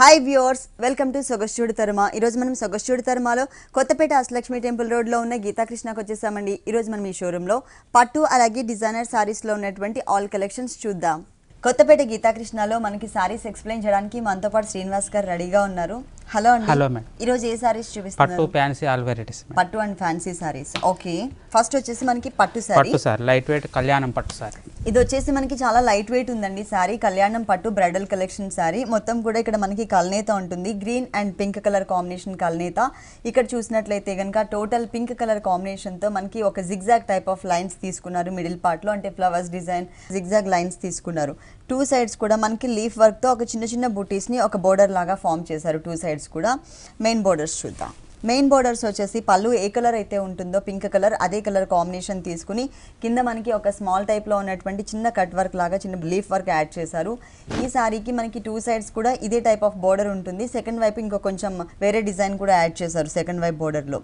hi viewers welcome to Sogaschudu Tharama ఈరోజు మనం సొగస్చూడు తరుమాలో కొత్తపేట అష్టలక్ష్మి టెంపుల్ రోడ్లో ఉన్న గీతాకృష్ణకు వచ్చేసామండి ఈరోజు మనం ఈ షోరూంలో పట్టు అలాగే డిజైనర్ శారీస్లో ఉన్నటువంటి ఆల్ కలెక్షన్స్ చూద్దాం కొత్తపేట గీతాకృష్ణలో మనకి సారీస్ ఎక్స్ప్లెయిన్ చేయడానికి మనతో పాటు శ్రీనివాస్ గారు రెడీగా ఉన్నారు హలో అండి హలో మేడం ఈ రోజు ఏ సారీస్ చూపిస్తారు పట్టు ఫ్యాన్సీ ఆల్ వెరైటీస్ పట్టు and fancy saris okay first వచ్చేసి మనకి పట్టు సారీ పట్టు సారీ లైట్ వెయిట్ కళ్యాణం పట్టు సారీ ఇది వచ్చేసి మనకి చాలా లైట్ వెయిట్ ఉందండి సారీ కళ్యాణం పట్టు బ్రైడల్ కలెక్షన్ సారీ మొత్తం కూడా ఇక్కడ మనకి కల్నేత ఉంటుంది green and pink colour combination కల్నేత ఇక్కడ చూసినట్లయితే కనుక టోటల్ పింక్ కలర్ కాంబినేషన్ తో మనకి ఒక జిగ్జాగ్ టైప్ ఆఫ్ లైన్స్ తీసుకున్నారు మిడిల్ పార్ట్ లో అంటే ఫ్లవర్స్ డిజైన్ జిగ్జాగ్ లైన్స్ తీసుకున్నారు టూ సైడ్స్ కూడా మనకి లీఫ్ వర్క్తో ఒక చిన్న చిన్న బుటీస్ని ఒక బోర్డర్ లాగా ఫామ్ చేశారు టూ సైడ్స్ కూడా మెయిన్ బోర్డర్స్ చూద్దాం మెయిన్ బోర్డర్స్ వచ్చేసి పళ్ళు ఏ కలర్ అయితే ఉంటుందో పింక్ కలర్ అదే కలర్ కాంబినేషన్ తీసుకుని కింద మనకి ఒక స్మాల్ టైప్లో ఉన్నటువంటి చిన్న కట్ వర్క్ లాగా చిన్న లీఫ్ వర్క్ యాడ్ చేశారు ఈ సారీకి మనకి టూ సైడ్స్ కూడా ఇదే టైప్ ఆఫ్ బోర్డర్ ఉంటుంది సెకండ్ వైపు ఇంకో కొంచెం వేరే డిజైన్ కూడా యాడ్ చేశారు సెకండ్ వైపు బోర్డర్లో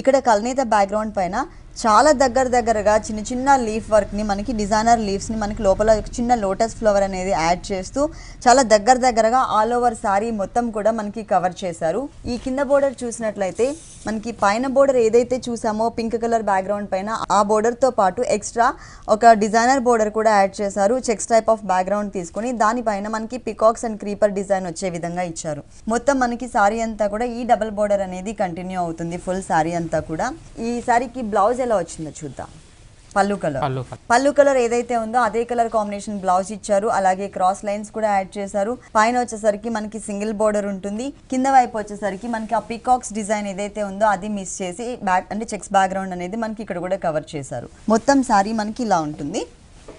ఇక్కడ కలనేత బ్యాక్గ్రౌండ్ పైన చాలా దగ్గర దగ్గరగా చిన్న చిన్న లీఫ్ వర్క్ని మనకి డిజైనర్ లీవ్స్ని మనకి లోపల చిన్న లోటస్ ఫ్లవర్ అనేది యాడ్ చేస్తూ చాలా దగ్గర దగ్గరగా ఆల్ ఓవర్ సారీ మొత్తం కూడా మనకి కవర్ చేశారు ఈ కింద బోర్డర్ చూసినట్లయితే మనకి పైన బోర్డర్ ఏదైతే చూసామో పింక్ కలర్ బ్యాక్గ్రౌండ్ పైన ఆ బోర్డర్ తో పాటు ఎక్స్ట్రా ఒక డిజైనర్ బోర్డర్ కూడా యాడ్ చేశారు చెక్స్ టైప్ ఆఫ్ బ్యాక్గ్రౌండ్ తీసుకుని దానిపైన మనకి పికాక్స్ అండ్ క్రీపర్ డిజైన్ వచ్చే విధంగా ఇచ్చారు మొత్తం మనకి సారీ అంతా కూడా ఈ డబల్ బోర్డర్ అనేది కంటిన్యూ అవుతుంది ఫుల్ సారీ అంతా కూడా ఈ సారీకి బ్లౌజ్ ఎలా వచ్చిందో చూద్దాం పల్లు కలర్ పల్లు కలర్ ఏదైతే ఉందో అదే కలర్ కాంబినేషన్ బ్లౌజ్ ఇచ్చారు అలాగే క్రాస్ లైన్స్ కూడా యాడ్ చేశారు పైన వచ్చేసరికి మనకి సింగిల్ బోర్డర్ ఉంటుంది కింద వైపు వచ్చేసరికి మనకి ఆ పికాక్స్ డిజైన్ ఏదైతే ఉందో అది మిస్ చేసి బ్యాక్ అంటే చెక్స్ బ్యాక్గ్రౌండ్ అనేది మనకి ఇక్కడ కూడా కవర్ చేశారు మొత్తం శారీ మనకి ఇలా ఉంటుంది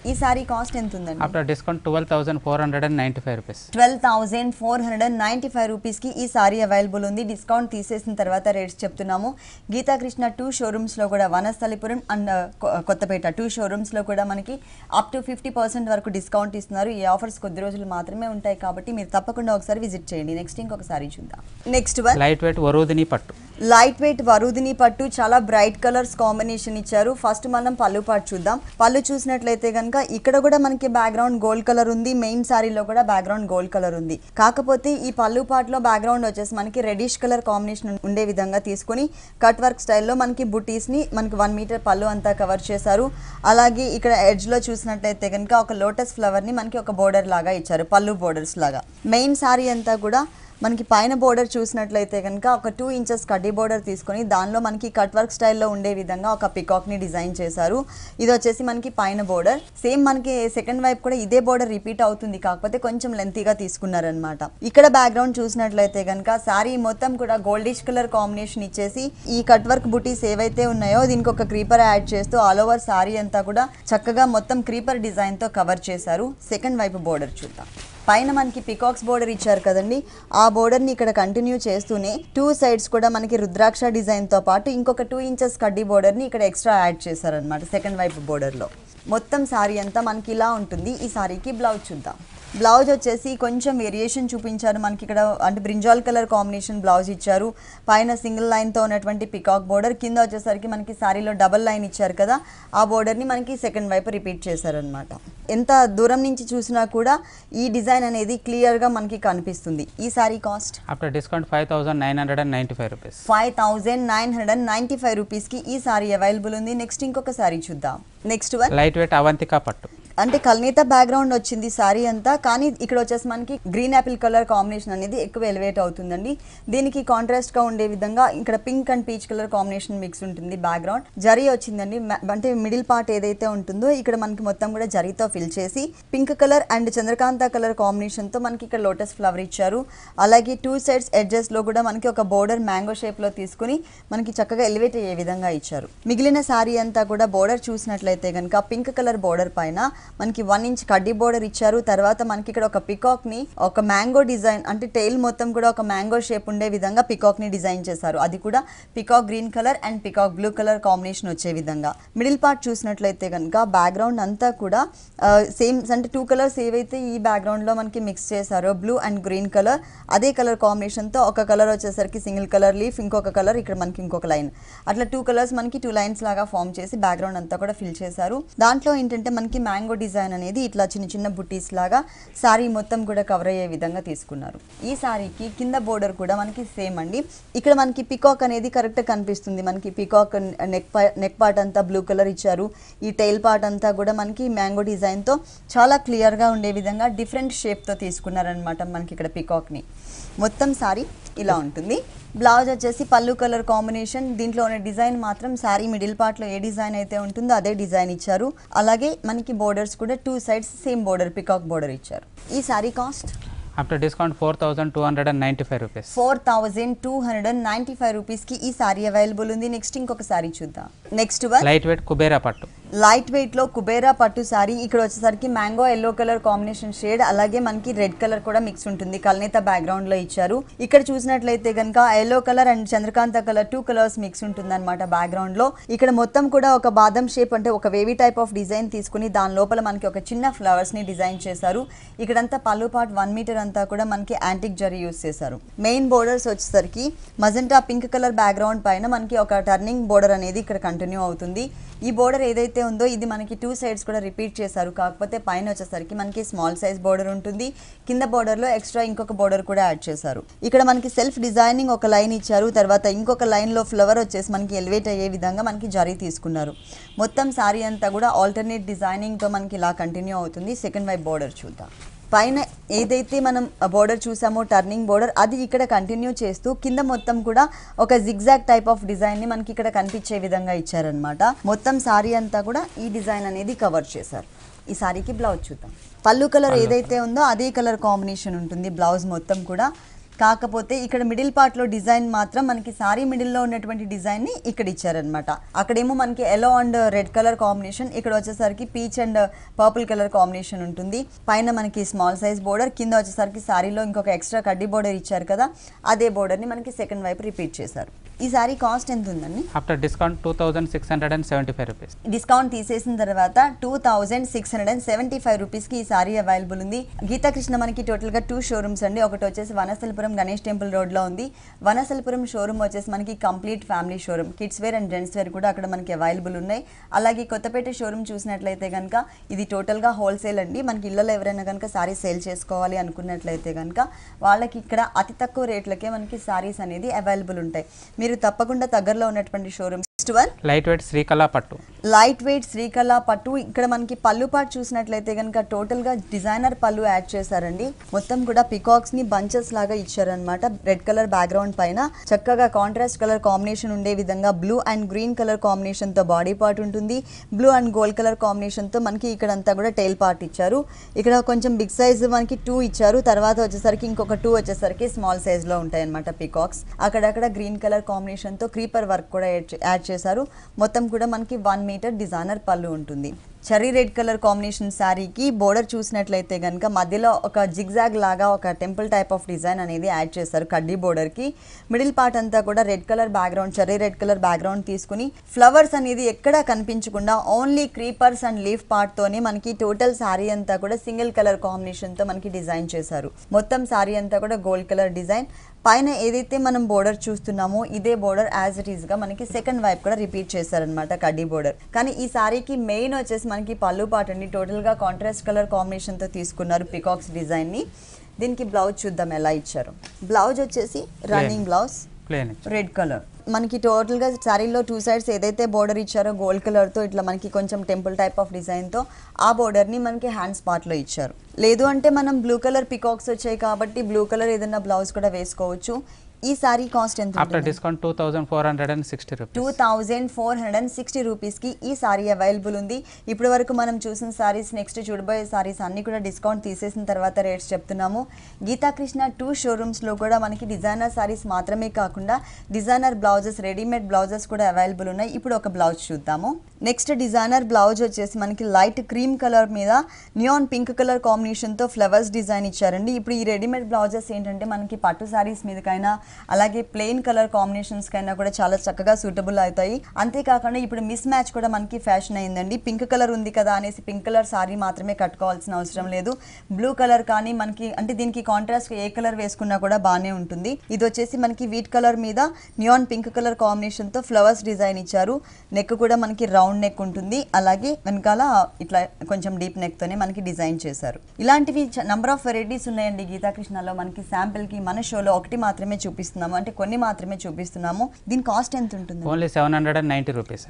ఈ సారీ కాస్ట్ ఎంత ఉందండి after discount twelve thousand four hundred and ninety five rupees twelve thousand four hundred and ninety five రూపీస్కి ఈ సారీ అవైలబుల్ ఉంది డిస్కౌంట్ తీసేసిన తర్వాత రేట్స్ చెప్తున్నాము గీతాకృష్ణ టూ షోరూమ్స్లో కూడా Vanasthalipuram and uh, Kothapet two షోరూమ్స్లో కూడా మనకి అప్ టు ఫిఫ్టీ పర్సెంట్ వరకు డిస్కౌంట్ ఇస్తున్నారు ఈ ఆఫర్స్ కొద్ది రోజులు మాత్రమే ఉంటాయి కాబట్టి మీరు తప్పకుండా ఒకసారి విజిట్ చేయండి నెక్స్ట్ ఇంకొక సారీ చూద్దాం next one light weight Varudhini పట్టు లైట్ వెయిట్ వరుదిని పట్టు చాలా బ్రైట్ కలర్స్ కాంబినేషన్ ఇచ్చారు ఫస్ట్ మనం పళ్ళు పాటు చూద్దాం పళ్ళు చూసినట్లయితే కనుక ఇక్కడ కూడా మనకి బ్యాక్గ్రౌండ్ గోల్డ్ కలర్ ఉంది మెయిన్ శారీలో కూడా బ్యాక్గ్రౌండ్ గోల్డ్ కలర్ ఉంది కాకపోతే ఈ పళ్ళు పాటలో బ్యాక్గ్రౌండ్ వచ్చేసి మనకి రెడిష్ కలర్ కాంబినేషన్ ఉండే విధంగా తీసుకుని కట్ వర్క్ స్టైల్లో మనకి బుటీస్ని మనకి వన్ మీటర్ పళ్ళు అంతా కవర్ చేశారు అలాగే ఇక్కడ ఎడ్జ్లో చూసినట్లయితే కనుక ఒక లోటస్ ఫ్లవర్ని మనకి ఒక బోర్డర్ లాగా ఇచ్చారు పళ్ళు బోర్డర్స్ లాగా మెయిన్ శారీ అంతా కూడా మనకి పైన బోర్డర్ చూసినట్లయితే కనుక ఒక టూ ఇంచెస్ కడ్డీ బోర్డర్ తీసుకొని దానిలో మనకి కట్ వర్క్ స్టైల్లో ఉండే విధంగా ఒక పికాక్ని డిజైన్ చేశారు ఇది వచ్చేసి మనకి పైన బోర్డర్ సేమ్ మనకి సెకండ్ వైపు కూడా ఇదే బోర్డర్ రిపీట్ అవుతుంది కాకపోతే కొంచెం లెంతీగా తీసుకున్నారనమాట ఇక్కడ బ్యాక్గ్రౌండ్ చూసినట్లయితే కనుక శారీ మొత్తం కూడా గోల్డిష్ కలర్ కాంబినేషన్ ఇచ్చేసి ఈ కట్ వర్క్ బుటీస్ ఏవైతే ఉన్నాయో దీనికి ఒక క్రీపర్ యాడ్ చేస్తూ ఆల్ ఓవర్ శారీ అంతా కూడా చక్కగా మొత్తం క్రీపర్ డిజైన్తో కవర్ చేశారు సెకండ్ వైపు బోర్డర్ చూద్దాం పైన మనకి పికాక్స్ బోర్డర్ ఇచ్చారు కదండి ఆ బోర్డర్ని ఇక్కడ కంటిన్యూ చేస్తూనే టూ సైడ్స్ కూడా మనకి రుద్రాక్ష డిజైన్తో పాటు ఇంకొక టూ ఇంచెస్ కడ్డీ బోర్డర్ని ఇక్కడ ఎక్స్ట్రా యాడ్ చేశారనమాట సెకండ్ వైపు బోర్డర్లో మొత్తం శారీ అంతా మనకి ఇలా ఉంటుంది ఈ శారీకి బ్లౌజ్ చూద్దాం బ్లౌజ్ వచ్చేసి కొంచెం వేరియేషన్ చూపించారు మనకి ఇక్కడ అంటే బ్రింజాల్ కలర్ కాంబినేషన్ బ్లౌజ్ ఇచ్చారు పైన సింగిల్ లైన్తో ఉన్నటువంటి పికాక్ బోర్డర్ కింద వచ్చేసరికి మనకి శారీలో డబల్ లైన్ ఇచ్చారు కదా ఆ బోర్డర్ని మనకి సెకండ్ వైపు రిపీట్ చేశారనమాట ఎంత దూరం నుంచి చూసినా కూడా ఈ డిజైన్ అనేది క్లియర్గా మనకి కనిపిస్తుంది ఈ sari cost after discount five thousand nine hundred and ninety five rupees five thousand nine hundred and ninety five రూపీస్కి ఈ సారీ అవైలబుల్ ఉంది నెక్స్ట్ ఇంకొక శారీ చూద్దాం next one light weight Avanthika పట్టు అంటే కల్నేత బ్యాక్గ్రౌండ్ వచ్చింది శారీ అంతా కానీ ఇక్కడ వచ్చేసి మనకి గ్రీన్ యాపిల్ కలర్ కాంబినేషన్ అనేది ఎక్కువ ఎలివేట్ అవుతుందండి దీనికి కాంట్రాస్ట్గా ఉండే విధంగా ఇక్కడ pink and peach colour combination mix ఉంటుంది బ్యాక్గ్రౌండ్ జరీ వచ్చిందండి అంటే మిడిల్ పార్ట్ ఏదైతే ఉంటుందో ఇక్కడ మనకి మొత్తం కూడా జరీతో ఫిల్ చేసి పింక్ కలర్ అండ్ చంద్రకాంత కలర్ కాంబినేషన్తో మనకి ఇక్కడ లోటస్ ఫ్లవర్ ఇచ్చారు అలాగే టూ సైడ్స్ ఎడ్జెస్లో కూడా మనకి ఒక బోర్డర్ మ్యాంగో షేప్లో తీసుకుని మనకి చక్కగా ఎలివేట్ అయ్యే విధంగా ఇచ్చారు మిగిలిన శారీ అంతా కూడా బోర్డర్ చూసినట్లయితే కనుక పింక్ కలర్ బోర్డర్ పైన మనకి వన్ ఇంచ్ కడ్డీ బోర్డర్ ఇచ్చారు తర్వాత మనకి ఇక్కడ ఒక పికాక్ ని ఒక మ్యాంగో డిజైన్ అంటే టైల్ మొత్తం కూడా ఒక మ్యాంగో షేప్ ఉండే విధంగా పికాక్ ని డిజైన్ చేశారు అది కూడా peacock green colour and peacock blue colour combination వచ్చే విధంగా మిడిల్ పార్ట్ చూసినట్లయితే కనుక బ్యాక్గ్రౌండ్ అంతా కూడా సేమ్ అంటే టూ కలర్స్ ఏవైతే ఈ బ్యాక్గ్రౌండ్లో మనకి మిక్స్ చేశారో బ్లూ అండ్ గ్రీన్ కలర్ అదే కలర్ కాంబినేషన్తో ఒక కలర్ వచ్చేసరికి సింగిల్ కలర్ లీఫ్ ఇంకొక కలర్ ఇక్కడ మనకి ఇంకొక లైన్ అట్లా టూ కలర్స్ మనకి టూ లైన్స్ లాగా ఫామ్ చేసి బ్యాక్గ్రౌండ్ అంతా కూడా ఫిల్ చేశారు దాంట్లో ఏంటంటే మనకి మ్యాంగో మ్యాంగో డిజైన్ అనేది ఇట్లా చిన్న చిన్న బుట్టీస్ లాగా శారీ మొత్తం కూడా కవర్ అయ్యే విధంగా తీసుకున్నారు ఈ శారీకి కింద బోర్డర్ కూడా మనకి సేమ్ అండి ఇక్కడ మనకి పికాక్ అనేది కరెక్ట్ కనిపిస్తుంది మనకి పికాక్ నెక్ నెక్ పార్ట్ అంతా బ్లూ కలర్ ఇచ్చారు ఈ టైల్ పార్ట్ అంతా కూడా మనకి మ్యాంగో డిజైన్తో చాలా క్లియర్గా ఉండే విధంగా డిఫరెంట్ షేప్తో తీసుకున్నారనమాట మనకి ఇక్కడ పికాక్ని మొత్తం శారీ ఇలా ఉంటుంది బ్లౌజ్ వచ్చేసి పళ్ళు కలర్ కాంబినేషన్ దీంట్లోనే డిజైన్ మాత్రం శారీ మిడిల్ పార్ట్లో ఏ డిజైన్ అయితే ఉంటుందో అదే డిజైన్ ఇచ్చారు అలాగే మనకి బోర్డర్స్ కూడా two sides same border peacock border ఇచ్చారు ఈ sari cost after discount four thousand two hundred and ninety five rupees four thousand two hundred and ninety five రూపీస్కి ఈ సారీ అవైలబుల్ ఉంది నెక్స్ట్ ఇంకొక సారీ చూద్దాం నెక్స్ట్ లైట్ వెయిట్ కుబేరా పట్టు లైట్ వెయిట్ లో కుబేరా పట్టు సారీ ఇక్కడ వచ్చేసరికి mango yellow colour combination shade అలాగే మనకి రెడ్ కలర్ కూడా మిక్స్ ఉంటుంది కల్నేత బ్యాక్గ్రౌండ్ లో ఇచ్చారు ఇక్కడ చూసినట్లయితే కనుక ఎల్లో కలర్ అండ్ చంద్రకాంత కలర్ టూ కలర్స్ మిక్స్ ఉంటుంది అనమాట బ్యాక్గ్రౌండ్ లో ఇక్కడ మొత్తం కూడా ఒక బాదం షేప్ అంటే ఒక వేవీ టైప్ ఆఫ్ డిజైన్ తీసుకుని దాని లోపల మనకి ఒక చిన్న ఫ్లవర్స్ ని డిజైన్ చేశారు ఇక్కడంతా పళ్ళు పార్ట్ వన్ మీటర్ అంతా కూడా మనకి యాంటిక్ జరీ యూస్ చేశారు మెయిన్ బోర్డర్స్ వచ్చేసరికి మజంటా పింక్ కలర్ బ్యాక్గ్రౌండ్ పైన మనకి ఒక టర్నింగ్ బోర్డర్ అనేది ఇక్కడ కంటిన్యూ అవుతుంది ఈ బోర్డర్ ఏదైతే ఏదైతే ఉందో ఇది మనకి టూ సైడ్స్ కూడా రిపీట్ చేశారు కాకపోతే పైన వచ్చేసరికి మనకి స్మాల్ సైజ్ బోర్డర్ ఉంటుంది కింద బోర్డర్లో ఎక్స్ట్రా ఇంకొక బోర్డర్ కూడా యాడ్ చేశారు ఇక్కడ మనకి సెల్ఫ్ డిజైనింగ్ ఒక లైన్ ఇచ్చారు తర్వాత ఇంకొక లైన్లో ఫ్లవర్ వచ్చేసి మనకి ఎలివేట్ అయ్యే విధంగా మనకి జరీ తీసుకున్నారు మొత్తం శారీ అంతా కూడా ఆల్టర్నేట్ డిజైనింగ్తో మనకి ఇలా కంటిన్యూ అవుతుంది సెకండ్ వైపు బోర్డర్ చూద్దాం పైన ఏదైతే మనం బోర్డర్ చూసామో టర్నింగ్ బోర్డర్ అది ఇక్కడ కంటిన్యూ చేస్తూ కింద మొత్తం కూడా ఒక జిగ్జాగ్ టైప్ ఆఫ్ డిజైన్ని మనకి ఇక్కడ కనిపించే విధంగా ఇచ్చారనమాట మొత్తం సారీ అంతా కూడా ఈ డిజైన్ అనేది కవర్ చేశారు ఈ సారీకి బ్లౌజ్ చూద్దాం పళ్ళు కలర్ ఏదైతే ఉందో అదే కలర్ కాంబినేషన్ ఉంటుంది బ్లౌజ్ మొత్తం కూడా కాకపోతే ఇక్కడ మిడిల్ పార్ట్ లో డిజైన్ మాత్రం మనకి సారీ మిడిల్ లో ఉన్నటువంటి డిజైన్ ని ఇక్కడ ఇచ్చారనమాట అక్కడేమో మనకి yellow and red colour combination ఇక్కడ వచ్చేసరికి peach and purple colour combination ఉంటుంది పైన మనకి స్మాల్ సైజ్ బోర్డర్ కింద వచ్చేసరికి సారీలో ఇంకొక ఎక్స్ట్రా కడ్డీ బోర్డర్ ఇచ్చారు కదా అదే బోర్డర్ ని మనకి సెకండ్ వైపు రిపీట్ చేశారు ఈ సారీ కాస్ట్ ఎంత ఉందండి after discount two thousand six hundred and seventy five rupees discount తీసేసిన తర్వాత two thousand six hundred and seventy five రూపీస్కి ఈ సారీ అవైలబుల్ ఉంది గీతాకృష్ణ మనకి టోటల్గా టూ షోరూమ్స్ అండి ఒకటి వచ్చేసి వనసలపురం గణేష్ టెంపుల్ రోడ్లో ఉంది వనసలపురం షోరూమ్ వచ్చేసి మనకి complete family showroom kids wear and gents wear కూడా అక్కడ మనకి అవైలబుల్ ఉన్నాయి అలాగే కొత్తపేట షోరూమ్ చూసినట్లయితే కనుక ఇది టోటల్గా హోల్సేల్ అండి మనకి ఇళ్ళలో ఎవరైనా కనుక సారీ సేల్ చేసుకోవాలి అనుకున్నట్లయితే కనుక వాళ్ళకి ఇక్కడ అతి తక్కువ రేట్లకే మనకి సారీస్ అనేది అవైలబుల్ ఉంటాయి మీరు మీరు తప్పకుండా దగ్గరలో ఉన్నటువంటి showrooms next one light weight Srikala పట్టు లైట్ వెయిట్ శ్రీకళా పట్టు ఇక్కడ మనకి పళ్ళు పాటు చూసినట్లయితే కనుక టోటల్ గా డిజైనర్ పళ్ళు యాడ్ చేశారండి మొత్తం కూడా పికాక్స్ ని బంచెస్ లాగా ఇచ్చారనమాట రెడ్ కలర్ బ్యాక్గ్రౌండ్ పైన చక్కగా కాంట్రాస్ట్ కలర్ కాంబినేషన్ ఉండే విధంగా blue and green colour combination తో బాడీ పార్ట్ ఉంటుంది blue and gold colour combination తో మనకి ఇక్కడ అంతా కూడా టైల్ పార్ట్ ఇచ్చారు ఇక్కడ కొంచెం బిగ్ సైజ్ మనకి టూ ఇచ్చారు తర్వాత వచ్చేసరికి ఇంకొక టూ వచ్చేసరికి స్మాల్ సైజ్ లో ఉంటాయి అనమాట పికాక్స్ అక్కడక్కడ గ్రీన్ కలర్ కాంబినేషన్ తో క్రీపర్ వర్క్ కూడా యాడ్ చేశారు మొత్తం కూడా మనకి వన్ మీటర్ డిజైనర్ పళ్ళు ఉంటుంది చర్రీ రెడ్ కలర్ కాంబినేషన్ శారీకి బోర్డర్ చూసినట్లయితే కనుక మధ్యలో ఒక జిగ్జాగ్ లాగా ఒక టెంపుల్ టైప్ ఆఫ్ డిజైన్ అనేది యాడ్ చేస్తారు కడ్డీ బోర్డర్కి మిడిల్ పార్ట్ అంతా కూడా red colour background cherry red colour background తీసుకుని ఫ్లవర్స్ అనేది ఎక్కడా కనిపించకుండా ఓన్లీ క్రీపర్స్ అండ్ లీఫ్ పార్ట్తోనే మనకి టోటల్ శారీ అంతా కూడా సింగిల్ కలర్ కాంబినేషన్తో మనకి డిజైన్ చేశారు మొత్తం శారీ అంతా కూడా గోల్డ్ కలర్ డిజైన్ పైన ఏదైతే మనం బోర్డర్ చూస్తున్నామో ఇదే బోర్డర్ యాజ్ ఇట్ ఈస్గా మనకి సెకండ్ వైప్ కూడా రిపీట్ చేశారనమాట కడ్డీ బోర్డర్ కానీ ఈ శారీకి మెయిన్ వచ్చేసి మనకి పళ్ళు పాట అండి టోటల్గా కాంట్రాస్ట్ కలర్ కాంబినేషన్తో తీసుకున్నారు పికాక్స్ డిజైన్ని దీనికి బ్లౌజ్ చూద్దాం ఎలా ఇచ్చారు బ్లౌజ్ వచ్చేసి రన్నింగ్ బ్లౌజ్ రెడ్ కలర్ మనకి టోటల్గా శారీలో టూ సైడ్స్ ఏదైతే బోర్డర్ ఇచ్చారో గోల్డ్ కలర్తో ఇట్లా మనకి కొంచెం టెంపుల్ టైప్ ఆఫ్ డిజైన్తో ఆ బోర్డర్ని మనకి హ్యాండ్ స్పాట్లో ఇచ్చారు లేదు అంటే మనం బ్లూ కలర్ పికాక్స్ వచ్చాయి కాబట్టి బ్లూ కలర్ ఏదైనా బ్లౌజ్ కూడా వేసుకోవచ్చు ఈ సారీ కాస్ట్ ఎంత after discount two thousand four hundred sixty rupees two thousand four hundred and sixty ఈ సారీ అవైలబుల్ ఉంది ఇప్పటి వరకు మనం చూసిన సారీస్ నెక్స్ట్ చూడబోయే సారీస్ అన్ని కూడా డిస్కౌంట్ తీసేసిన తర్వాత రేట్స్ చెప్తున్నాము గీతాకృష్ణ టూ లో కూడా మనకి డిజైనర్ సారీస్ మాత్రమే కాకుండా డిజైనర్ బ్లౌజెస్ రెడీమేడ్ బ్లౌజెస్ కూడా అవైలబుల్ ఉన్నాయి ఇప్పుడు ఒక బ్లౌజ్ చూద్దాము నెక్స్ట్ డిజైనర్ బ్లౌజ్ వచ్చేసి మనకి లైట్ క్రీమ్ కలర్ మీద నియాన్ పింక్ కలర్ కాంబినేషన్తో ఫ్లవర్స్ డిజైన్ ఇచ్చారండి ఇప్పుడు ఈ రెడీమేడ్ బ్లౌజెస్ ఏంటంటే మనకి పట్టు శారీస్ మీదకైనా అలాగే ప్లెయిన్ కలర్ కైనా కూడా చాలా చక్కగా సూటబుల్ అవుతాయి అంతేకాకుండా ఇప్పుడు మిస్ మ్యాచ్ కూడా మనకి ఫ్యాషన్ అయిందండి పింక్ కలర్ ఉంది కదా అనేసి పింక్ కలర్ శారీ మాత్రమే కట్టుకోవాల్సిన అవసరం లేదు బ్లూ కలర్ కానీ మనకి అంటే దీనికి కాంట్రాస్ట్ ఏ కలర్ వేసుకున్నా కూడా బాగానే ఉంటుంది ఇది వచ్చేసి మనకి వీట్ కలర్ మీద నియాన్ పింక్ కలర్ కాంబినేషన్తో ఫ్లవర్స్ డిజైన్ ఇచ్చారు నెక్ కూడా మనకి రౌండ్ రౌండ్ నెక్ ఉంటుంది అలాగే వెనకాల ఇట్లా కొంచెం డీప్ నెక్ తోనే మనకి డిజైన్ చేశారు ఇలాంటివి నంబర్ ఆఫ్ వెరైటీస్ ఉన్నాయండి గీతాకృష్ణలో మనకి కి మన షోలో ఒకటి మాత్రమే చూపిస్తున్నాము అంటే కొన్ని మాత్రమే చూపిస్తున్నాము దీని కాస్ట్ ఎంత ఉంటుంది only seven hundred and ninety rupees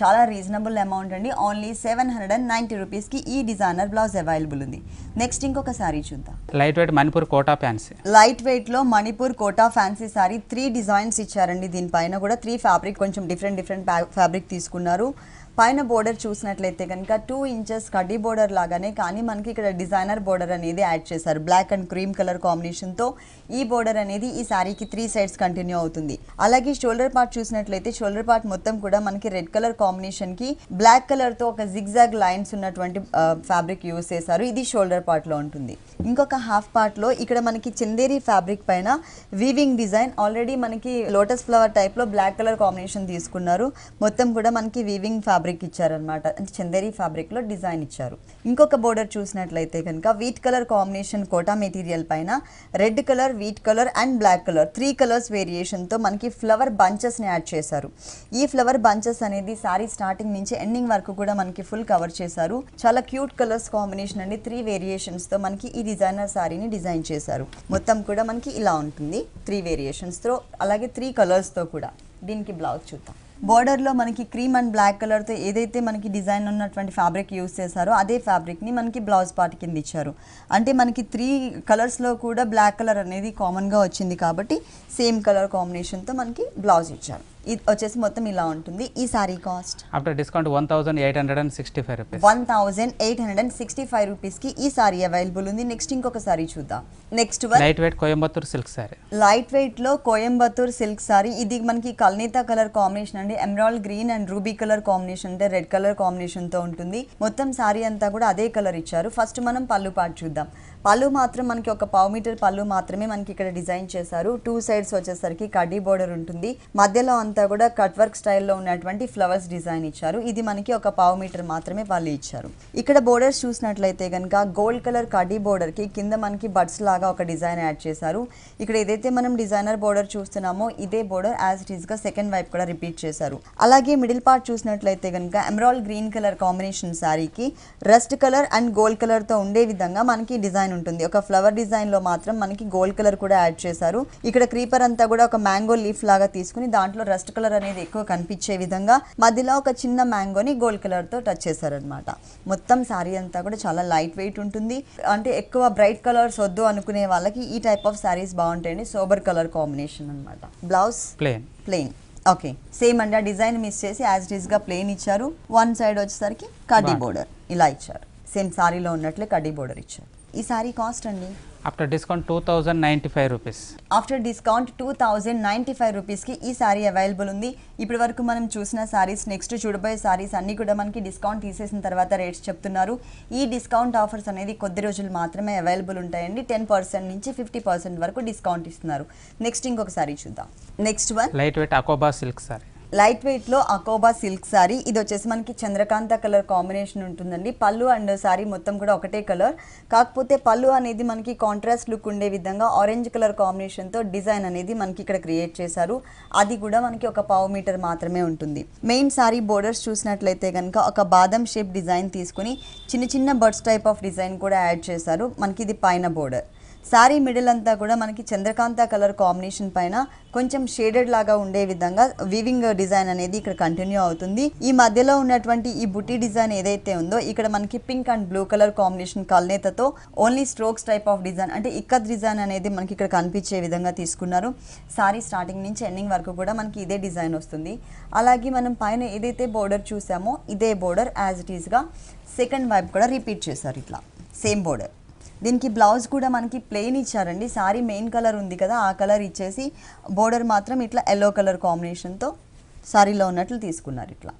చాలా రీజనబుల్ అమౌంట్ అండి only seven hundred and ninety rupees కి ఈ డిజైనర్ బ్లౌజ్ అవైలబుల్ ఉంది నెక్స్ట్ ఇంకొక సారీ చూద్దాం light weight Manipur Kota fancy light వెయిట్లో Manipur Kota fancy sari three designs ఇచ్చారండి దీనిపైన కూడా త్రీ ఫ్యాబ్రిక్ కొంచెం డిఫరెంట్ డిఫరెంట్ ఫ్యాబ్రిక్ తీసుకున్నారు పైన బోర్డర్ చూసినట్లయితే కనుక టూ ఇంచెస్ కడ్డీ బోర్డర్ లాగానే కానీ మనకి ఇక్కడ డిజైనర్ బోర్డర్ అనేది యాడ్ చేశారు బ్లాక్ అండ్ క్రీమ్ కలర్ కాంబినేషన్తో ఈ బోర్డర్ అనేది ఈ శారీకి త్రీ సైడ్స్ కంటిన్యూ అవుతుంది అలాగే షోల్డర్ పార్ట్ చూసినట్లయితే షోల్డర్ పార్ట్ మొత్తం కూడా మనకి రెడ్ కలర్ కాంబినేషన్కి బ్లాక్ కలర్తో ఒక జిగ్జాగ్ లైన్స్ ఉన్నటువంటి ఫ్యాబ్రిక్ యూస్ చేశారు ఇది షోల్డర్ పార్ట్లో ఉంటుంది ఇంకొక హాఫ్ పార్ట్లో ఇక్కడ మనకి చందేరి ఫ్యాబ్రిక్ పైన వీవింగ్ డిజైన్ ఆల్రెడీ మనకి లోటస్ ఫ్లవర్ టైప్లో బ్లాక్ కలర్ కాంబినేషన్ తీసుకున్నారు మొత్తం కూడా మనకి వీవింగ్ ఫ్యాబ్రిక్ ఫ్యాబ్రిక్ ఇచ్చారనమాట అంటే చందేరి ఫ్యాబ్రిక్లో డిజైన్ ఇచ్చారు ఇంకొక బోర్డర్ చూసినట్లయితే కనుక wheat colour combination Kota material పైన red colour wheat colour and black colour three colours వేరియేషన్తో మనకి ఫ్లవర్ బంచెస్ని యాడ్ చేశారు ఈ ఫ్లవర్ బంచెస్ అనేది సారీ స్టార్టింగ్ నుంచి ఎండింగ్ వరకు కూడా మనకి ఫుల్ కవర్ చేశారు చాలా క్యూట్ కలర్స్ కాంబినేషన్ అండి త్రీ వేరియేషన్స్తో మనకి ఈ డిజైనర్ సారీని డిజైన్ చేశారు మొత్తం కూడా మనకి ఇలా ఉంటుంది త్రీ వేరియేషన్స్తో అలాగే త్రీ కలర్స్తో కూడా దీనికి బ్లౌజ్ చూద్దాం బార్డర్లో మనకి క్రీమ్ అండ్ బ్లాక్ కలర్తో ఏదైతే మనకి డిజైన్ ఉన్నటువంటి ఫ్యాబ్రిక్ యూస్ చేశారో అదే ఫ్యాబ్రిక్ని మనకి బ్లౌజ్ పార్ట్ కింద ఇచ్చారు అంటే మనకి త్రీ కలర్స్లో కూడా బ్లాక్ కలర్ అనేది కామన్గా వచ్చింది కాబట్టి సేమ్ కలర్ కాంబినేషన్తో మనకి బ్లౌజ్ ఇచ్చారు ఇది వచ్చేసి మొత్తం ఇలా ఉంటుంది ఈ sari cost after discount one thousand eight hundred and sixty five rupees one thousand eight hundred and sixty five rupees కి ఈ సారీ అవైలబుల్ ఉంది నెక్స్ట్ ఇంకొక సారీ చూద్దాం next one light weight Coimbatore silk sari light weight లో కోయంబత్తూర్ సిల్క్ సారీ ఇది మనకి కల్నీత కలర్ కాంబినేషన్ అండి emerald green and ruby colour combination అంటే రెడ్ కలర్ కాంబినేషన్ తో ఉంటుంది మొత్తం సారీ అంతా కూడా అదే కలర్ ఇచ్చారు ఫస్ట్ మనం పళ్ళు పాటు చూద్దాం పళ్ళు మాత్రం మనకి ఒక పావు మీటర్ పళ్ళు మాత్రమే మనకి ఇక్కడ డిజైన్ చేశారు టూ సైడ్స్ వచ్చేసరికి కడ్డీ బోర్డర్ ఉంటుంది మధ్యలో అంతా కూడా కట్ వర్క్ స్టైల్లో ఉన్నటువంటి ఫ్లవర్స్ డిజైన్ ఇచ్చారు ఇది మనకి ఒక పావు మీటర్ మాత్రమే వాళ్ళు ఇచ్చారు ఇక్కడ బోర్డర్స్ చూసినట్లయితే కనుక గోల్డ్ కలర్ కడ్డీ బోర్డర్కి కింద మనకి బడ్స్ లాగా ఒక డిజైన్ యాడ్ చేశారు ఇక్కడ ఏదైతే మనం డిజైనర్ బోర్డర్ చూస్తున్నామో ఇదే బోర్డర్ యాజ్ ఇట్ ఈస్గా సెకండ్ వైపు కూడా రిపీట్ చేశారు అలాగే మిడిల్ పార్ట్ చూసినట్లయితే కనుక ఎమరాల్ గ్రీన్ కలర్ కాంబినేషన్ శారీకి రస్ట్ కలర్ అండ్ గోల్డ్ కలర్తో ఉండే విధంగా మనకి డిజైన్ ఉంటుంది ఒక ఫ్లవర్ డిజైన్ లో మాత్రం మనకి గోల్డ్ కలర్ కూడా యాడ్ చేశారు ఇక్కడ క్రీపర్ అంతా కూడా ఒక మ్యాంగో లీఫ్ లాగా తీసుకుని దాంట్లో రెస్ట్ కలర్ అనేది ఎక్కువ కనిపించే విధంగా మధ్యలో ఒక చిన్న మ్యాంగోని గోల్డ్ కలర్ తో టచ్ చేశారనమాట మొత్తం శారీ అంతా కూడా చాలా లైట్ వెయిట్ ఉంటుంది అంటే ఎక్కువ బ్రైట్ కలర్స్ వద్దు అనుకునే వాళ్ళకి ఈ టైప్ ఆఫ్ శారీస్ బాగుంటాయండి సోబర్ కలర్ కాంబినేషన్ అనమాట blouse plain plain okay same అండి ఆ డిజైన్ మిస్ చేసి యాజ్ ఇట్ గా ప్లెయిన్ ఇచ్చారు వన్ సైడ్ వచ్చేసరికి కడ్డీ బోర్డర్ ఇలా ఇచ్చారు సేమ్ సారీలో ఉన్నట్లే కడ్డీ బోర్డర్ ఇచ్చారు ఈ సారీ కాస్ట్ అండి after discount two thousand ninety five rupees after discount two thousand ninety five రూపీస్కి ఈ సారీ అవైలబుల్ ఉంది ఇప్పటి వరకు మనం చూసిన సారీస్ నెక్స్ట్ చూడబోయే సారీస్ అన్నీ కూడా మనకి డిస్కౌంట్ తీసేసిన తర్వాత రేట్స్ చెప్తున్నారు ఈ డిస్కౌంట్ ఆఫర్స్ అనేది కొద్ది రోజులు మాత్రమే అవైలబుల్ ఉంటాయండి టెన్ పర్సెంట్ నుంచి ఫిఫ్టీ పర్సెంట్ వరకు డిస్కౌంట్ ఇస్తున్నారు నెక్స్ట్ ఇంకొక సారీ చూద్దాం నెక్స్ట్ వన్ లైట్ వెయిట్ అకోబా సిల్క్ సారీ లైట్ వెయిట్ లో అకోబా సిల్క్ సారీ ఇది వచ్చేసి మనకి చంద్రకాంత కలర్ కాంబినేషన్ ఉంటుందండి పళ్ళు అండ్ సారీ మొత్తం కూడా ఒకటే కలర్ కాకపోతే పళ్ళు అనేది మనకి కాంట్రాస్ట్ లుక్ ఉండే విధంగా ఆరెంజ్ కలర్ కాంబినేషన్తో డిజైన్ అనేది మనకి ఇక్కడ క్రియేట్ చేశారు అది కూడా మనకి ఒక పావు మీటర్ మాత్రమే ఉంటుంది మెయిన్ సారీ బోర్డర్స్ చూసినట్లయితే కనుక ఒక బాదం షేప్ డిజైన్ తీసుకుని చిన్న చిన్న బర్డ్స్ టైప్ ఆఫ్ డిజైన్ కూడా యాడ్ చేశారు మనకి ఇది పైన బోర్డర్ శారీ మిడిల్ అంతా కూడా మనకి చంద్రకాంత కలర్ కాంబినేషన్ పైన కొంచెం షేడెడ్ లాగా ఉండే విధంగా వీవింగ్ డిజైన్ అనేది ఇక్కడ కంటిన్యూ అవుతుంది ఈ మధ్యలో ఉన్నటువంటి ఈ బుట్టి డిజైన్ ఏదైతే ఉందో ఇక్కడ మనకి pink and blue colour combination కల్నేతతో only strokes type of design అంటే ఇక్కత్ డిజైన్ అనేది మనకి ఇక్కడ కనిపించే విధంగా తీసుకున్నారు సారీ స్టార్టింగ్ నుంచి ఎండింగ్ వరకు కూడా మనకి ఇదే డిజైన్ వస్తుంది అలాగే మనం పైన ఏదైతే బోర్డర్ చూసామో ఇదే బోర్డర్ యాజ్ ఇట్ ఈస్గా సెకండ్ వైపు కూడా రిపీట్ చేశారు ఇట్లా సేమ్ బోర్డర్ దీనికి బ్లౌజ్ కూడా మనకి ప్లెయిన్ ఇచ్చారండి సారీ మెయిన్ కలర్ ఉంది కదా ఆ కలర్ ఇచ్చేసి బోర్డర్ మాత్రం ఇట్లా ఎల్లో కలర్ కాంబినేషన్తో సారీలో ఉన్నట్లు తీసుకున్నారు ఇట్లా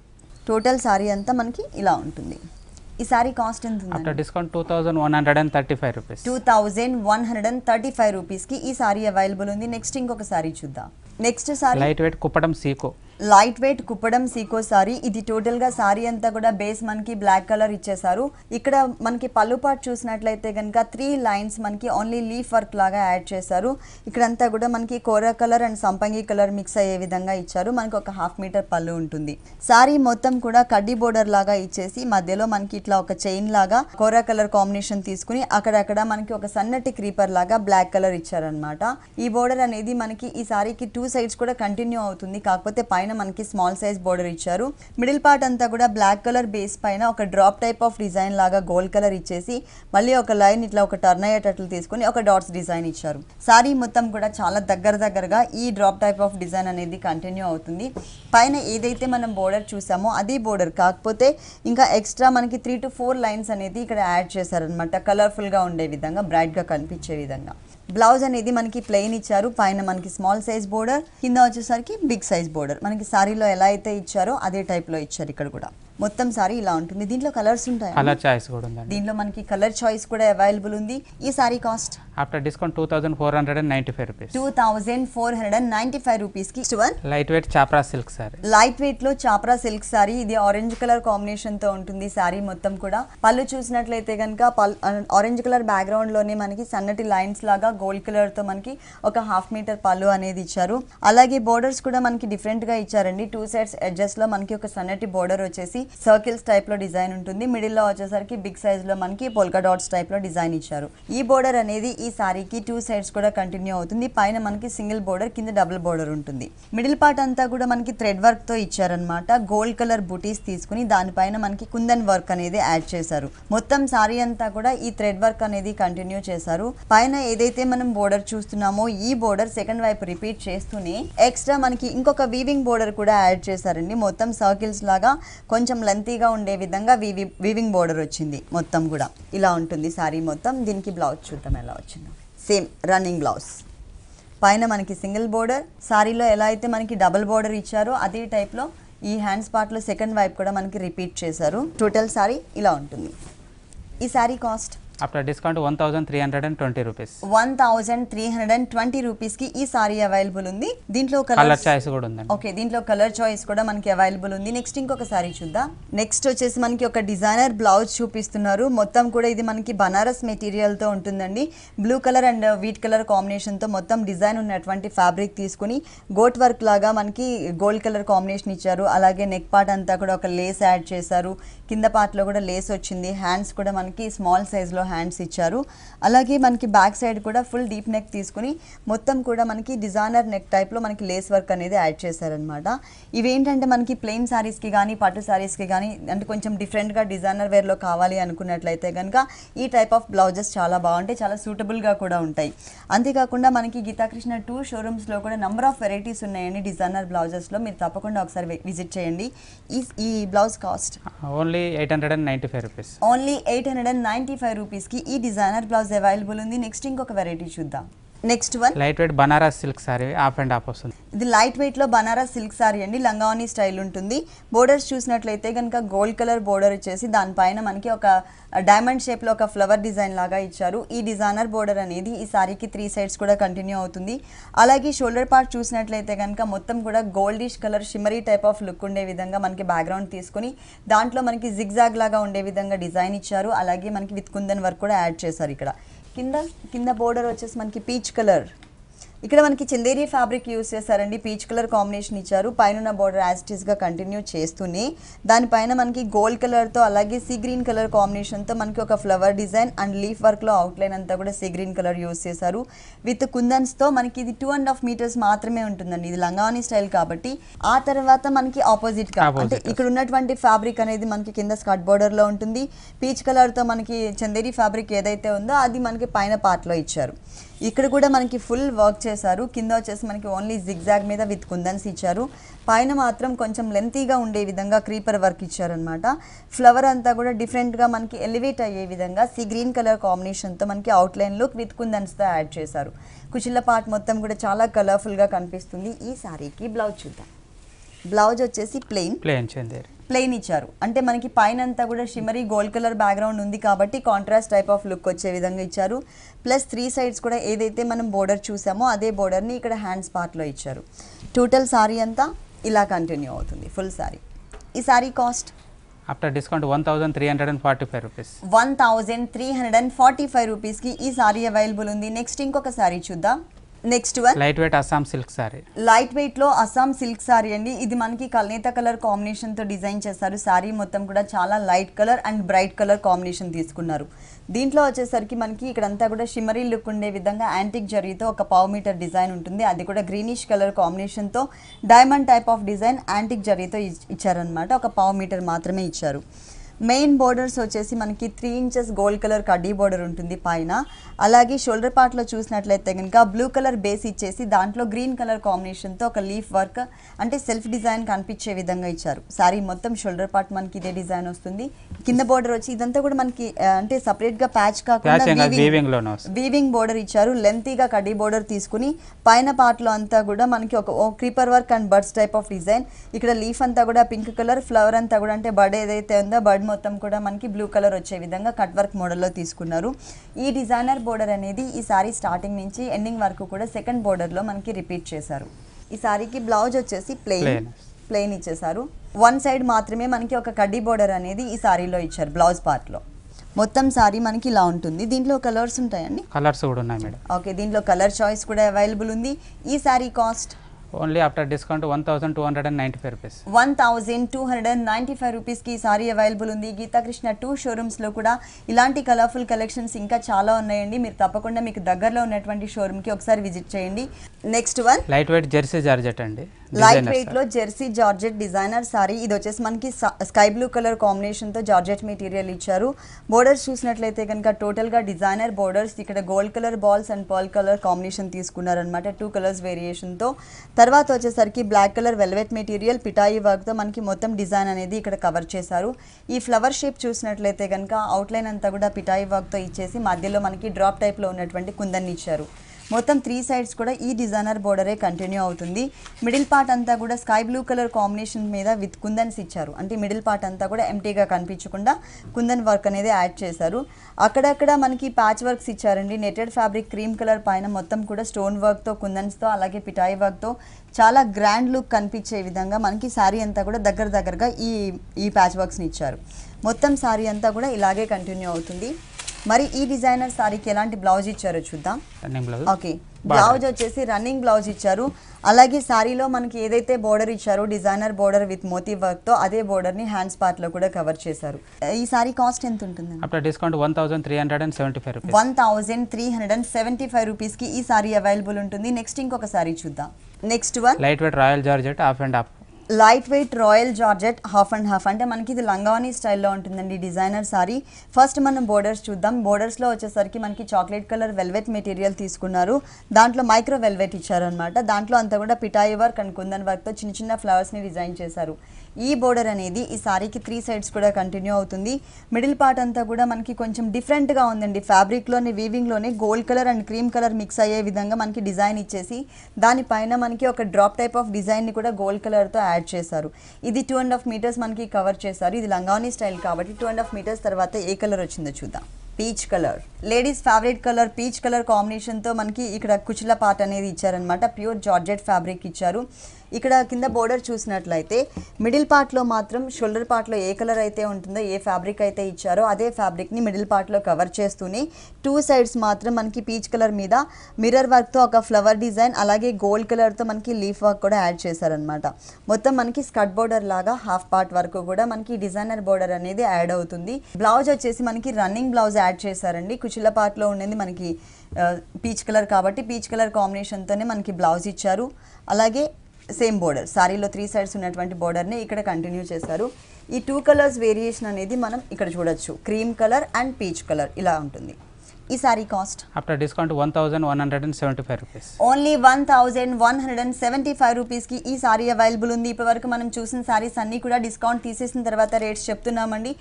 టోటల్ సారీ అంతా మనకి ఇలా ఉంటుంది ఈ సారీ కాస్ట్ ఎంత ఉంది discount two thousand one hundred and thirty five rupees two thousand one hundred and thirty five రూపీస్కి ఈ సారీ అవైలబుల్ ఉంది నెక్స్ట్ ఇంకొక సారీ చూద్దాం next sari light weight Kuppadam సీకో లైట్ వెయిట్ కుప్పడం సీకో సారీ ఇది టోటల్ గా సారీ అంతా కూడా బేస్ మనకి బ్లాక్ కలర్ ఇచ్చేసారు ఇక్కడ మనకి పళ్ళు పాటు చూసినట్లయితే గనక త్రీ లైన్స్ మనకి ఓన్లీ లీఫ్ వర్క్ లాగా యాడ్ చేశారు ఇక్కడంతా కూడా మనకి కోరా కలర్ అండ్ సంపంగి కలర్ మిక్స్ అయ్యే విధంగా ఇచ్చారు మనకి ఒక హాఫ్ మీటర్ పళ్ళు ఉంటుంది సారీ మొత్తం కూడా కడ్డీ బోర్డర్ లాగా ఇచ్చేసి మధ్యలో మనకి ఇట్లా ఒక చైన్ లాగా కోరా కలర్ కాంబినేషన్ తీసుకుని అక్కడక్కడ మనకి ఒక సన్నటి క్రీపర్ లాగా బ్లాక్ కలర్ ఇచ్చారనమాట ఈ బోర్డర్ అనేది మనకి ఈ సారీకి టూ సైడ్స్ కూడా కంటిన్యూ అవుతుంది కాకపోతే పైన పైన మనకి స్మాల్ సైజ్ బోర్డర్ ఇచ్చారు మిడిల్ పార్ట్ అంతా కూడా బ్లాక్ కలర్ బేస్ పైన ఒక డ్రాప్ టైప్ ఆఫ్ డిజైన్ లాగా గోల్డ్ కలర్ ఇచ్చేసి మళ్ళీ ఒక లైన్ ఇట్లా ఒక టర్న్ అయ్యేటట్లు తీసుకుని ఒక డాట్స్ డిజైన్ ఇచ్చారు సారీ మొత్తం కూడా చాలా దగ్గర దగ్గరగా ఈ డ్రాప్ టైప్ ఆఫ్ డిజైన్ అనేది కంటిన్యూ అవుతుంది పైన ఏదైతే మనం బోర్డర్ చూసామో అది బోర్డర్ కాకపోతే ఇంకా ఎక్స్ట్రా మనకి త్రీ టు ఫోర్ లైన్స్ అనేది ఇక్కడ యాడ్ చేశారనమాట కలర్ఫుల్గా ఉండే విధంగా బ్రైట్గా కనిపించే విధంగా బ్లౌజ్ అనేది మనకి ప్లెయిన్ ఇచ్చారు పైన మనకి స్మాల్ సైజ్ బోర్డర్ కింద వచ్చేసరికి బిగ్ సైజ్ బోర్డర్ మనకి సారీలో ఎలా అయితే ఇచ్చారో అదే టైప్లో ఇచ్చారు ఇక్కడ కూడా మొత్తం సారీ ఇలా ఉంటుంది దీంట్లో కలర్స్ ఉంటాయి కలర్ చాయిస్ కూడా ఉంది దీంట్లో మనకి కలర్ చాయిస్ కూడా అవైలబుల్ ఉంది ఈ sari cost after discount two thousand four hundred and ninety five rupees two thousand four hundred and ninety five rupees కి light weight Chapra silk sari light weight లో చాప్రా సిల్క్ సారీ ఇది ఆరెంజ్ కలర్ కాంబినేషన్ తో ఉంటుంది sorry మొత్తం కూడా పళ్ళు చూసినట్లయితే కనుక ఆరెంజ్ కలర్ బ్యాక్గ్రౌండ్ లోనే మనకి సన్నటి లైన్స్ లాగా గోల్డ్ కలర్ తో మనకి ఒక హాఫ్ మీటర్ పళ్ళు అనేది ఇచ్చారు అలాగే బోర్డర్స్ కూడా మనకి డిఫరెంట్ గా ఇచ్చారండి టూ సైడ్స్ ఎడ్జెస్ లో మనకి ఒక సన్నటి బోర్డర్ వచ్చేసి సర్కిల్స్ టైప్ లో డిజైన్ ఉంటుంది మిడిల్లో వచ్చేసరికి బిగ్ సైజ్ లో మనకి పోల్కా డాట్స్ లో డిజైన్ ఇచ్చారు ఈ బోర్డర్ అనేది ఈ సారీకి టూ సైడ్స్ కూడా కంటిన్యూ అవుతుంది పైన మనకి సింగిల్ బోర్డర్ కింద డబుల్ బోర్డర్ ఉంటుంది మిడిల్ పార్ట్ అంతా కూడా మనకి థ్రెడ్ తో ఇచ్చారనమాట గోల్డ్ కలర్ బుటీస్ తీసుకుని దానిపైన మనకి కుందన్ వర్క్ అనేది యాడ్ చేశారు మొత్తం సారీ అంతా కూడా ఈ థ్రెడ్ వర్క్ అనేది కంటిన్యూ చేశారు పైన ఏదైతే మనం బోర్డర్ చూస్తున్నామో ఈ బోర్డర్ సెకండ్ వైపు రిపీట్ చేస్తూనే ఎక్స్ట్రా మనకి ఇంకొక వీవింగ్ బోర్డర్ కూడా యాడ్ చేశారండి మొత్తం సర్కిల్స్ లాగా కొంచెం కొంచెం లెంతీగా ఉండే విధంగా వీవి వీవింగ్ బోర్డర్ వచ్చింది మొత్తం కూడా ఇలా ఉంటుంది సారీ మొత్తం దీనికి బ్లౌజ్ చూద్దాం ఎలా వచ్చిందో సేమ్ రన్నింగ్ బ్లౌజ్ పైన మనకి సింగిల్ బోర్డర్ శారీలో ఎలా అయితే మనకి డబల్ బోర్డర్ ఇచ్చారో అదే టైప్లో ఈ హ్యాండ్స్ పార్ట్లో సెకండ్ వైప్ కూడా మనకి రిపీట్ చేశారు టోటల్ సారీ ఇలా ఉంటుంది ఈ sari cost after discount one thousand three hundred and twenty rupees one thousand three hundred and twenty rupees కి ఈ సారీ అవైలబుల్ ఉంది దీంట్లో కలర్ చాయిస్ కూడా ఉంది ఓకే దీంట్లో కలర్ చాయిస్ కూడా మనకి అవైలబుల్ ఉంది నెక్స్ట్ ఇంకొక సారీ చూద్దాం నెక్స్ట్ వచ్చేసి మనకి ఒక డిజైనర్ బ్లౌజ్ చూపిస్తున్నారు మొత్తం కూడా ఇది మనకి బనారస్ మెటీరియల్ తో ఉంటుందండి blue colour and wheat colour combination తో మొత్తం డిజైన్ ఉన్నటువంటి ఫ్యాబ్రిక్ తీసుకుని గోట్ వర్క్ లాగా మనకి గోల్డ్ కలర్ కాంబినేషన్ ఇచ్చారు అలాగే నెక్ పార్ట్ అంతా కూడా ఒక లేస్ యాడ్ చేశారు కింద పార్ట్ లో కూడా లేస్ వచ్చింది హ్యాండ్స్ కూడా మనకి స్మాల్ లో హ్యాండ్స్ ఇచ్చారు అలాగే మనకి బ్యాక్ సైడ్ కూడా ఫుల్ డీప్ నెక్ తీసుకుని మొత్తం కూడా మనకి డిజైనర్ నెక్ టైప్లో మనకి లేస్ వర్క్ అనేది యాడ్ చేశారనమాట ఇవేంటంటే మనకి ప్లెయిన్ శారీస్కి కానీ పట్టు శారీస్కి కానీ అంటే కొంచెం డిఫరెంట్గా డిజైనర్ వేర్లో కావాలి అనుకున్నట్లయితే కనుక ఈ టైప్ ఆఫ్ బ్లౌజెస్ చాలా బాగుంటాయి చాలా సూటబుల్గా కూడా ఉంటాయి అంతేకాకుండా మనకి గీతాకృష్ణ టూ షోరూమ్స్లో కూడా నెంబర్ ఆఫ్ వెరైటీస్ ఉన్నాయండి డిజైనర్ బ్లౌజెస్లో మీరు తప్పకుండా ఒకసారి విజిట్ చేయండి ఈ ఈ blouse cost only eight hundred and ninety five rupees only eight hundred and ninety five rupees రూపీస్కి ఈ డిజైనర్ బ్లౌజ్ అవైలబుల్ ఉంది నెక్స్ట్ ఇంకొక వెరైటీ చూద్దాం next one light weight Banaras silk sari half and half వస్తుంది ఇది లైట్ వెయిట్ లో Banaras silk sari అండి లంగావని style ఉంటుంది బోర్డర్స్ చూసినట్లయితే కనుక గోల్డ్ కలర్ బోర్డర్ ఇచ్చేసి దానిపైన మనకి ఒక డైమండ్ షేప్ లో ఒక ఫ్లవర్ డిజైన్ లాగా ఇచ్చారు ఈ డిజైనర్ బోర్డర్ అనేది ఈ సారీకి త్రీ సైడ్స్ కూడా కంటిన్యూ అవుతుంది అలాగే షోల్డర్ పార్ట్ చూసినట్లయితే కనుక మొత్తం కూడా goldish colour shimmery type of look ఉండే విధంగా మనకి బ్యాక్గ్రౌండ్ తీసుకుని దాంట్లో మనకి జిగ్జాగ్ లాగా ఉండే విధంగా డిజైన్ ఇచ్చారు అలాగే మనకి విత్ కుందన్ వర్క్ కూడా యాడ్ చేశారు ఇక్కడ కింద కింద బోర్డర్ వచ్చేసి మనకి పీచ్ కలర్ ఇక్కడ మనకి చందేరి ఫ్యాబ్రిక్ యూస్ చేశారండి పీచ్ కలర్ కాంబినేషన్ ఇచ్చారు పైన బార్డర్ యాజిటీస్గా కంటిన్యూ చేస్తూనే దానిపైన మనకి గోల్డ్ కలర్తో అలాగే సీ గ్రీన్ కలర్ కాంబినేషన్తో మనకి ఒక ఫ్లవర్ డిజైన్ అండ్ లీఫ్ వర్క్లో అవుట్లైన్ అంతా కూడా సీ గ్రీన్ కలర్ యూస్ చేశారు విత్ కుందన్స్తో మనకి ఇది టూ అండ్ హాఫ్ మీటర్స్ మాత్రమే ఉంటుందండి ఇది లంగాని స్టైల్ కాబట్టి ఆ తర్వాత మనకి ఆపోజిట్ అంటే ఇక్కడ ఉన్నటువంటి ఫ్యాబ్రిక్ అనేది మనకి కింద స్కర్ట్ బోర్డర్లో ఉంటుంది పీచ్ కలర్తో మనకి చందేరి ఫ్యాబ్రిక్ ఏదైతే ఉందో అది మనకి పైన పార్ట్లో ఇచ్చారు ఇక్కడ కూడా మనకి ఫుల్ వర్క్ చేశారు కింద వచ్చేసి మనకి ఓన్లీ జిగ్జాగ్ మీద విత్ కుందన్స్ ఇచ్చారు పైన మాత్రం కొంచెం లెంతీగా ఉండే విధంగా క్రీపర్ వర్క్ ఇచ్చారనమాట ఫ్లవర్ అంతా కూడా డిఫరెంట్గా మనకి ఎలివేట్ అయ్యే విధంగా సి గ్రీన్ కలర్ కాంబినేషన్తో మనకి అవుట్లైన్ లుక్ విత్ కుందన్స్తో యాడ్ చేశారు కుచిల్ల పార్ట్ మొత్తం కూడా చాలా కలర్ఫుల్గా కనిపిస్తుంది ఈ శారీకి బ్లౌజ్ చూద్దాం బ్లౌజ్ వచ్చేసి ప్లెయిన్ ప్లెయిన్ చెందేరు ప్లెయిన్ ఇచ్చారు అంటే మనకి పైన అంతా కూడా షిమరీ గోల్డ్ కలర్ బ్యాక్గ్రౌండ్ ఉంది కాబట్టి కాంట్రాస్ట్ టైప్ ఆఫ్ లుక్ వచ్చే విధంగా ఇచ్చారు ప్లస్ త్రీ సైడ్స్ కూడా ఏదైతే మనం బోర్డర్ చూసామో అదే బోర్డర్ని ఇక్కడ హ్యాండ్స్ పార్ట్లో ఇచ్చారు టోటల్ సారీ అంతా ఇలా కంటిన్యూ అవుతుంది ఫుల్ సారీ ఈ sari cost after discount one thousand three hundred and forty five rupees one thousand three hundred and forty five రూపీస్కి ఈ సారీ అవైలబుల్ ఉంది నెక్స్ట్ ఇంకొక సారీ చూద్దాం next one light weight Assam silk sari light weight లో అస్సాం సిల్క్ సారీ అండి ఇది మనకి కల్నేత కలర్ కాంబినేషన్ తో డిజైన్ చేశారు సారీ మొత్తం కూడా చాలా light colour and bright colour combination తీసుకున్నారు దీంట్లో వచ్చేసరికి మనకి ఇక్కడంతా కూడా షిమరీ లుక్ ఉండే విధంగా యాంటిక్ జరీతో ఒక పావు మీటర్ డిజైన్ ఉంటుంది అది కూడా గ్రీనిష్ కలర్ కాంబినేషన్తో diamond type of design antique జరీతో ఇచ్చారనమాట ఒక పావు మీటర్ మాత్రమే ఇచ్చారు మెయిన్ బోర్డర్స్ వచ్చేసి మనకి త్రీ ఇంచెస్ గోల్డ్ కలర్ కడ్డీ బోర్డర్ ఉంటుంది పైన అలాగే షోల్డర్ పార్ట్లో చూసినట్లయితే కనుక బ్లూ కలర్ బేస్ ఇచ్చేసి దాంట్లో గ్రీన్ కలర్ కాంబినేషన్తో ఒక లీఫ్ వర్క్ అంటే సెల్ఫ్ డిజైన్ కనిపించే విధంగా ఇచ్చారు సారీ మొత్తం షోల్డర్ పార్ట్ మనకి ఇదే డిజైన్ వస్తుంది కింద బోర్డర్ వచ్చి ఇదంతా కూడా మనకి అంటే సపరేట్గా ప్యాచ్ కాకుండా వీవింగ్ బోర్డర్ ఇచ్చారు లెంతీగా కడ్డీ బోర్డర్ తీసుకుని పైన పార్ట్లో అంతా కూడా మనకి ఒక creeper work and birds type of design ఇక్కడ లీఫ్ అంతా కూడా పింక్ కలర్ ఫ్లవర్ అంతా కూడా అంటే బర్డ్ ఏదైతే ఉందో బర్డ్ మొత్తం కూడా మనకి బ్లూ కలర్ వచ్చే విధంగా కట్ వర్క్ మోడల్లో తీసుకున్నారు ఈ డిజైనర్ బోర్డర్ అనేది ఈ సారీ స్టార్టింగ్ నుంచి ఎండింగ్ వరకు కూడా సెకండ్ బోర్డర్లో మనకి రిపీట్ చేశారు ఈ సారీకి బ్లౌజ్ వచ్చేసి ప్లెయిన్ ప్లెయిన్ ఇచ్చేసారు వన్ సైడ్ మాత్రమే మనకి ఒక కడ్డీ బోర్డర్ అనేది ఈ సారీలో ఇచ్చారు బ్లౌజ్ పార్ట్లో మొత్తం సారీ మనకి ఇలా ఉంటుంది దీంట్లో కలర్స్ ఉంటాయండి కలర్స్ కూడా ఉన్నాయి మేడం ఓకే దీంట్లో కలర్ చాయిస్ కూడా అవైలబుల్ ఉంది ఈ sari cost only after discount one thousand two hundred and ninety five rupees one thousand two hundred and ninety five రూపీస్కి సారీ అవైలబుల్ ఉంది గీతాకృష్ణ టూ షోరూమ్స్లో కూడా ఇలాంటి కలర్ఫుల్ కలెక్షన్స్ ఇంకా చాలా ఉన్నాయండి మీరు తప్పకుండా మీకు దగ్గరలో ఉన్నటువంటి షోరూమ్కి ఒకసారి విజిట్ చేయండి next one light weight jersey georgette అండి లైట్ వెయిట్ లో జెర్సీ జార్జెట్ డిజైనర్ సారీ ఇది వచ్చేసి మనకి స్కై బ్లూ కలర్ కాంబినేషన్ తో జార్జెట్ మెటీరియల్ ఇచ్చారు బోర్డర్స్ చూసినట్లయితే కనుక టోటల్ గా డిజైనర్ బోర్డర్స్ ఇక్కడ gold colour balls and pearl colour combination తీసుకున్నారనమాట టూ కలర్స్ వేరియేషన్ తో తర్వాత వచ్చేసరికి బ్లాక్ కలర్ వెల్వెట్ మెటీరియల్ పిటాయి వర్క్తో మనకి మొత్తం డిజైన్ అనేది ఇక్కడ కవర్ చేశారు ఈ ఫ్లవర్ షేప్ చూసినట్లయితే కనుక అవుట్లైన్ అంతా కూడా పిఠాయి వర్క్తో ఇచ్చేసి మధ్యలో మనకి డ్రాప్ టైప్లో ఉన్నటువంటి కుందన్ని ఇచ్చారు మొత్తం త్రీ సైడ్స్ కూడా ఈ డిజైనర్ బోర్డరే కంటిన్యూ అవుతుంది మిడిల్ పార్ట్ అంతా కూడా స్కై బ్లూ కలర్ కాంబినేషన్ మీద విత్ కుందన్స్ ఇచ్చారు అంటే మిడిల్ పార్ట్ అంతా కూడా ఎంటీగా కనిపించకుండా కుందన్ వర్క్ అనేది యాడ్ చేశారు అక్కడక్కడ మనకి ప్యాచ్ వర్క్స్ ఇచ్చారండి నెటెడ్ ఫ్యాబ్రిక్ క్రీమ్ కలర్ పైన మొత్తం కూడా స్టోన్ వర్క్తో కుందన్స్తో అలాగే పిఠాయి వర్క్తో చాలా గ్రాండ్ లుక్ కనిపించే విధంగా మనకి శారీ అంతా కూడా దగ్గర దగ్గరగా ఈ ఈ ప్యాచ్ వర్క్స్ని ఇచ్చారు మొత్తం శారీ అంతా కూడా ఇలాగే కంటిన్యూ అవుతుంది మరి ఈ డిజైనర్ సారీకి ఎలాంటి బ్లౌజ్ ఇచ్చారో చూద్దాం ఓకే బ్లౌజ్ వచ్చేసి రన్నింగ్ బ్లౌజ్ ఇచ్చారు అలాగే సారీలో మనకి ఏదైతే బోర్డర్ ఇచ్చారో డిజైనర్ బోర్డర్ విత్ మోతీ వర్క్ తో అదే బోర్డర్ ని హ్యాండ్స్ పార్ట్ లో కూడా కవర్ చేశారు ఈ సారీ కాస్ట్ ఎంత ఉంటుంది discount one thousand three hundred and seventy five one thousand three hundred and seventy five rupees కి ఈ సారీ అవైలబుల్ ఉంటుంది నెక్స్ట్ ఇంకొక సారీ చూద్దాం next one light weight royal georgette half and half light weight royal georgette half and half అంటే మనకి ఇది లంగావని స్టైల్లో ఉంటుందండి డిజైనర్ సారీ ఫస్ట్ మనం బోర్డర్స్ చూద్దాం బోర్డర్స్లో వచ్చేసరికి మనకి చాక్లెట్ కలర్ వెల్వెట్ మెటీరియల్ తీసుకున్నారు దాంట్లో మైక్రో వెల్వెట్ ఇచ్చారనమాట దాంట్లో అంతా కూడా పిఠాయి వర్క్ అండ్ కుందన్ వర్క్తో చిన్న చిన్న ఫ్లవర్స్ని డిజైన్ చేశారు ఈ బోర్డర్ అనేది ఈ సారీకి త్రీ సైడ్స్ కూడా కంటిన్యూ అవుతుంది మిడిల్ పార్ట్ అంతా కూడా మనకి కొంచెం డిఫరెంట్గా ఉందండి ఫ్యాబ్రిక్లోని వీవింగ్లోనే gold colour and cream colour mix అయ్యే విధంగా మనకి డిజైన్ ఇచ్చేసి దానిపైన మనకి ఒక డ్రాప్ టైప్ ఆఫ్ డిజైన్ని కూడా గోల్డ్ కలర్తో యాడ్ చేశారు ఇది టూ అండ్ హాఫ్ మీటర్స్ మనకి కవర్ చేశారు ఇది లంగావని స్టైల్ కాబట్టి టూ అండ్ హాఫ్ మీటర్స్ తర్వాత ఏ కలర్ వచ్చిందో చూద్దాం peach colour ladies favourite colour peach colour కాంబినేషన్తో మనకి ఇక్కడ కుచిల పాట అనేది ఇచ్చారనమాట ప్యూర్ జార్జెట్ ఫ్యాబ్రిక్ ఇచ్చారు ఇక్కడ కింద బోర్డర్ చూసినట్లయితే మిడిల్ పార్ట్లో మాత్రం షోల్డర్ పార్ట్లో ఏ కలర్ అయితే ఉంటుందో ఏ ఫ్యాబ్రిక్ అయితే ఇచ్చారో అదే ఫ్యాబ్రిక్ని మిడిల్ పార్ట్లో కవర్ చేస్తూనే టూ సైడ్స్ మాత్రం మనకి పీచ్ కలర్ మీద మిర్రర్ వర్క్తో ఒక ఫ్లవర్ డిజైన్ అలాగే గోల్డ్ కలర్తో మనకి లీఫ్ వర్క్ కూడా యాడ్ చేశారనమాట మొత్తం మనకి స్కర్ట్ బోర్డర్ లాగా హాఫ్ పార్ట్ వరకు కూడా మనకి డిజైనర్ బోర్డర్ అనేది యాడ్ అవుతుంది బ్లౌజ్ వచ్చేసి మనకి రన్నింగ్ బ్లౌజ్ యాడ్ చేశారండి కుచిల పార్ట్లో ఉండేది మనకి పీచ్ కలర్ కాబట్టి పీచ్ కలర్ కాంబినేషన్తోనే మనకి బ్లౌజ్ ఇచ్చారు అలాగే సేమ్ బోర్డర్ సారీలో త్రీ సైడ్స్ ఉన్నటువంటి బోర్డర్ని ఇక్కడ కంటిన్యూ చేశారు ఈ టూ కలర్స్ వేరియేషన్ అనేది మనం ఇక్కడ చూడొచ్చు cream colour and peach colour ఇలా ఉంటుంది ఈ sari cost after discount one thousand one hundred and seventy five rupees only one thousand one hundred and seventy five రూపీస్కి ఈ సారీ అవైలబుల్ ఉంది ఇప్పటివరకు మనం చూసిన సారీస్ అన్నీ కూడా డిస్కౌంట్ తీసేసిన తర్వాత రేట్స్ చెప్తున్నామండి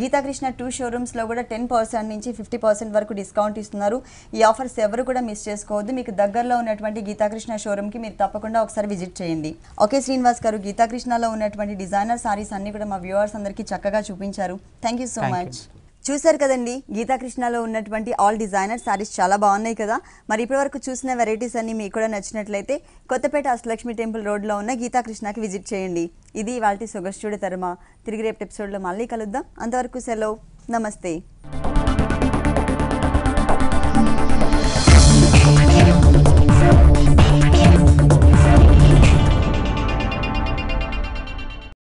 గీతాకృష్ణ టూ షోరూమ్స్లో కూడా టెన్ పర్సెంట్ నుంచి ఫిఫ్టీ పర్సెంట్ వరకు డిస్కౌంట్ ఇస్తున్నారు ఈ ఆఫర్స్ ఎవరు కూడా మిస్ చేసుకోవద్దు మీకు దగ్గరలో ఉన్నటువంటి గీతాకృష్ణ షోరూమ్కి మీరు తప్పకుండా ఒకసారి విజిట్ చేయండి ఓకే శ్రీనివాస్ గారు గీతాకృష్ణలో ఉన్నటువంటి డిజైనర్ సారీస్ అన్నీ కూడా మా వ్యూవర్స్ అందరికీ చక్కగా చూపించారు థ్యాంక్ యూ సో మచ్ చూశారు కదండి గీతాకృష్ణలో ఉన్నటువంటి ఆల్ డిజైనర్ శారీస్ చాలా బాగున్నాయి కదా మరి ఇప్పటివరకు చూసిన వెరైటీస్ అన్ని మీకు కూడా నచ్చినట్లయితే కొత్తపేట అష్టలక్ష్మి టెంపుల్ రోడ్లో ఉన్న గీతాకృష్ణకి విజిట్ చేయండి ఇది వాళ్ళ సొగస్టుడి తరమా తిరిగి రేపు ఎపిసోడ్లో మళ్ళీ కలుద్దాం అంతవరకు సెలవు నమస్తే